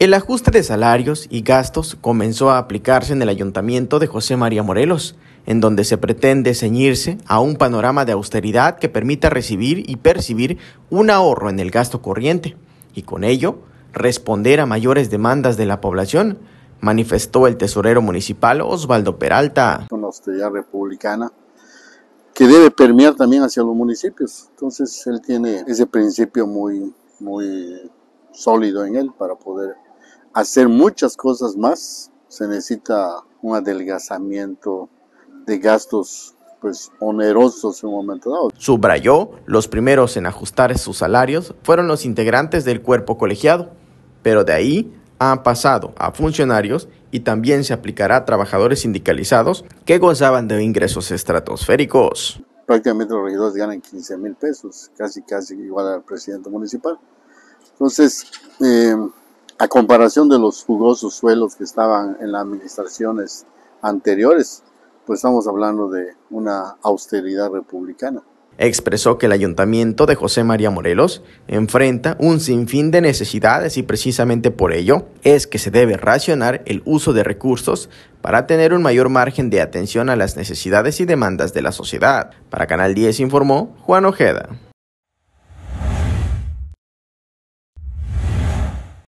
El ajuste de salarios y gastos comenzó a aplicarse en el ayuntamiento de José María Morelos, en donde se pretende ceñirse a un panorama de austeridad que permita recibir y percibir un ahorro en el gasto corriente, y con ello responder a mayores demandas de la población, manifestó el tesorero municipal Osvaldo Peralta. Con austeridad republicana que debe permear también hacia los municipios. Entonces él tiene ese principio muy, muy sólido en él para poder hacer muchas cosas más, se necesita un adelgazamiento de gastos pues onerosos en un momento dado. Subrayó, los primeros en ajustar sus salarios fueron los integrantes del cuerpo colegiado, pero de ahí han pasado a funcionarios y también se aplicará a trabajadores sindicalizados que gozaban de ingresos estratosféricos. Prácticamente los regidores ganan 15 mil pesos, casi casi igual al presidente municipal. Entonces, eh, a comparación de los jugosos suelos que estaban en las administraciones anteriores, pues estamos hablando de una austeridad republicana. Expresó que el ayuntamiento de José María Morelos enfrenta un sinfín de necesidades y precisamente por ello es que se debe racionar el uso de recursos para tener un mayor margen de atención a las necesidades y demandas de la sociedad. Para Canal 10 informó Juan Ojeda.